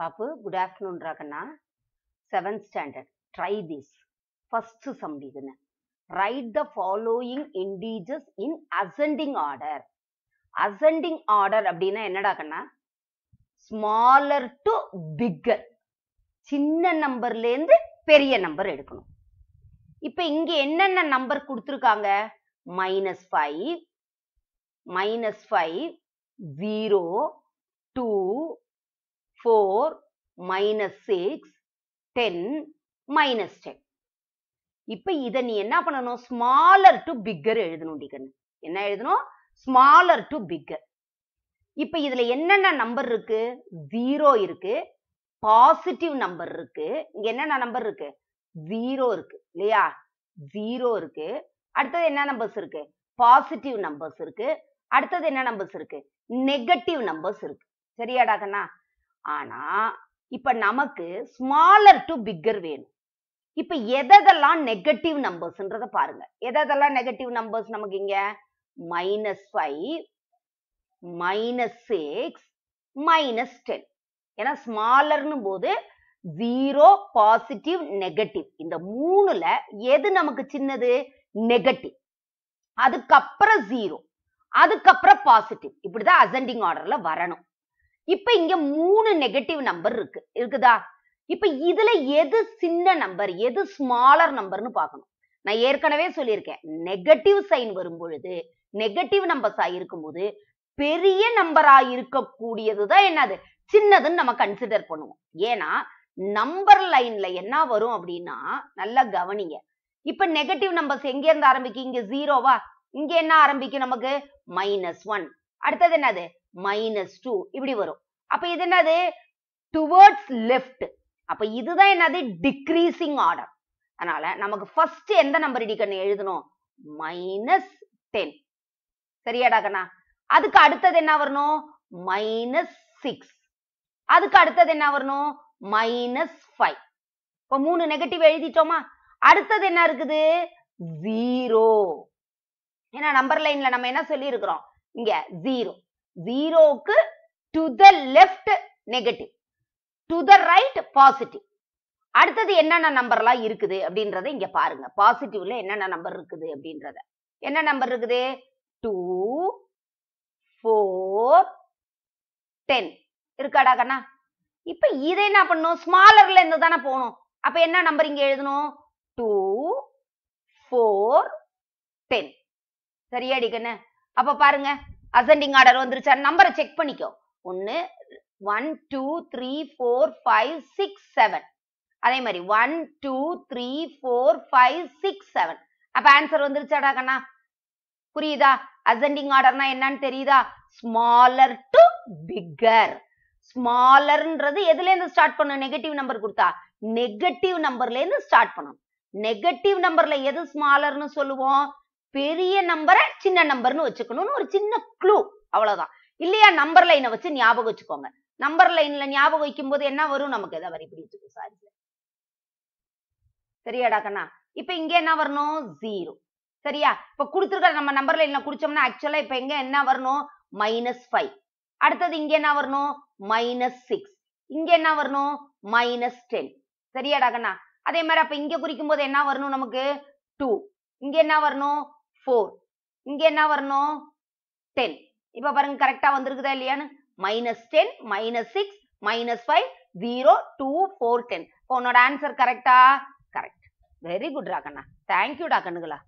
பாப்பு good afternoon రాకన్నా seventh standard try this first some ఇదన right following integers in ascending order ascending order அப்படின்னா என்னடா smaller to bigger சின்ன நம்பர்லேருந்து பெரிய நம்பர் எடுக்கணும் இப்போ இங்கே என்னென்ன நம்பர் கொடுத்துருக்காங்க minus five minus five zero two four minus six ten minus ten இப்ப இதை நீ என்ன பண்ணணும் ஸ்மாலர் டு பிக்கர் எழுதணும் டிகன்னு என்ன எழுதணும் ஸ்மாலர் டு பிக்கர் இப்போ இதில் என்னென்ன நம்பர் இருக்கு ஜீரோ இருக்கு பாசிட்டிவ் நம்பர் இருக்கு இங்க என்னென்ன நம்பர் இருக்கு ஜீரோ இருக்கு இல்லையா ஜீரோ இருக்கு அடுத்தது என்ன நம்பர்ஸ் இருக்கு பாசிட்டிவ் நம்பர்ஸ் இருக்கு அடுத்தது என்ன நம்பர்ஸ் இருக்கு நெகட்டிவ் நம்பர்ஸ் இருக்கு சரியாடா கண்ணா ஆனா இப்ப நமக்கு ஸ்மாலர் டு பிக்கர் வேணும் இப்ப எதெல்லாம் நெகட்டிவ் நம்பர்ஸ்ன்றத பாருங்க எதெல்லாம் நெகட்டிவ் நம்பர்ஸ் நமக்கு இங்க minus five minus six minus ten ஏன்னா ஸ்மாலர்னு போது ஜீரோ பாசிட்டிவ் நெகட்டிவ் இந்த மூணுல எது நமக்கு சின்னது நெகட்டிவ் அதுக்கப்புறம் ஜீரோ அதுக்கப்புறம் பாசிட்டிவ் இப்படிதான் அசெண்டிங் ஆர்டர்ல வரணும் இப்ப இங்க மூணு நெகட்டிவ் நம்பர் இருக்கு இருக்குதா இப்ப இதுல எது சின்ன நம்பர் எது ஸ்மாலர் நம்பர்னு பார்க்கணும் நான் ஏற்கனவே சொல்லியிருக்கேன் நெகட்டிவ் சைன் வரும் பொழுது நெகட்டிவ் நம்பர்ஸா இருக்கும்போது பெரிய நம்பரா இருக்கக்கூடியதுதான் என்னது சின்னதுன்னு நம்ம கன்சிடர் பண்ணுவோம் ஏன்னா நம்பர் லைன்ல என்ன வரும் அப்படின்னா நல்லா கவனிங்க இப்ப நெகட்டிவ் நம்பர்ஸ் எங்க இருந்து ஆரம்பிக்கு இங்க ஜீரோவா இங்க என்ன ஆரம்பிக்கும் நமக்கு மைனஸ் ஒன் அடுத்தது என்னது மைனஸ் டூ இப்படி வரும் அப்ப இது என்னது டுவர்ட்ஸ் லெஃப்ட் அப்ப இதுதான் என்னது டிக்ரீசிங் ஆர்டர் அதனால நமக்கு ஃபர்ஸ்ட் எந்த நம்பர் இடிக்கணும் எழுதணும் மைனஸ் டென் சரியாடா கண்ணா அதுக்கு அடுத்தது என்ன வரணும் மைனஸ் சிக்ஸ் அதுக்கு அடுத்தது என்ன வரணும் மைனஸ் ஃபைவ் இப்ப மூணு நெகட்டிவ் எழுதிட்டோமா அடுத்தது என்ன இருக்குது ஜீரோ ஏன்னா நம்பர் லைன்ல நம்ம என்ன சொல்லி இருக்கிறோம் இங்க ஜீரோ ஜீரோக்கு to the left negative to the right positive அடுத்தது என்னென்ன நம்பர்லாம் இருக்குது அப்படின்றத இங்க பாருங்க பாசிட்டிவ்ல என்னென்ன நம்பர் இருக்குது அப்படின்றத என்ன நம்பர் இருக்குது டூ ஃபோர் டென் இருக்காடா கண்ணா இப்ப இதை என்ன பண்ணும் ஸ்மாலர்ல இருந்து தானே போகணும் அப்ப என்ன நம்பர் இங்க எழுதணும் டூ ஃபோர் டென் சரியாடி கண்ணு அப்ப பாருங்க அசெண்டிங் ஆர்டர் வந்துருச்சா நம்பரை செக் பண்ணிக்கோ ஒன்னு one two three four five six seven அதே மாதிரி one two three four five six seven அப்ப ஆன்சர் வந்துருச்சாடா கண்ணா புரியுதா அசெண்டிங் ஆர்டர்னா என்னன்னு தெரியுதா ஸ்மாலர் டு பிக்கர் ஸ்மாலர்ன்றது எதுல இருந்து ஸ்டார்ட் பண்ணும் நெகட்டிவ் நம்பர் கொடுத்தா நெகட்டிவ் நம்பர்ல இருந்து ஸ்டார்ட் பண்ணும் நெகட்டிவ் நம்பர்ல எது ஸ்மாலர்னு சொல்லுவோம் பெரிய நம்பர சின்ன நம்பர்னு வச்சுக்கணும்னு ஒரு சின்ன க்ளூ அவ்வளவுதான் இல்லையா நம்பர் லைனை வச்சு ஞாபகம் வச்சுக்கோங்க நம்பர் லைன்ல ஞாபகம் வைக்கும் போது என்ன வரும் நமக்கு எதை வரி பிடிச்சிருக்கும் சாரி சரியாடா கண்ணா இப்ப இங்க என்ன வரணும் ஜீரோ சரியா இப்ப கொடுத்துருக்க நம்ம நம்பர் லைன்ல குடிச்சோம்னா ஆக்சுவலா இப்ப எங்க என்ன வரணும் மைனஸ் ஃபைவ் அடுத்தது இங்க என்ன வரணும் மைனஸ் சிக்ஸ் இங்க என்ன வரணும் மைனஸ் டென் சரியாடா கண்ணா அதே மாதிரி அப்ப இங்க குறிக்கும் போது என்ன வரணும் நமக்கு டூ இங்க என்ன வரணும் ஃபோர் இங்க என்ன வரணும் டென் இப்ப பாருங்க கரெக்டா வந்திருக்குதா இல்லையான்னு minus ten minus six minus five zero two four ten உன்னோட ஆன்சர் கரெக்டா கரெக்ட் வெரி குட் ராக்கண்ணா தேங்க்யூடா கண்ணுகளா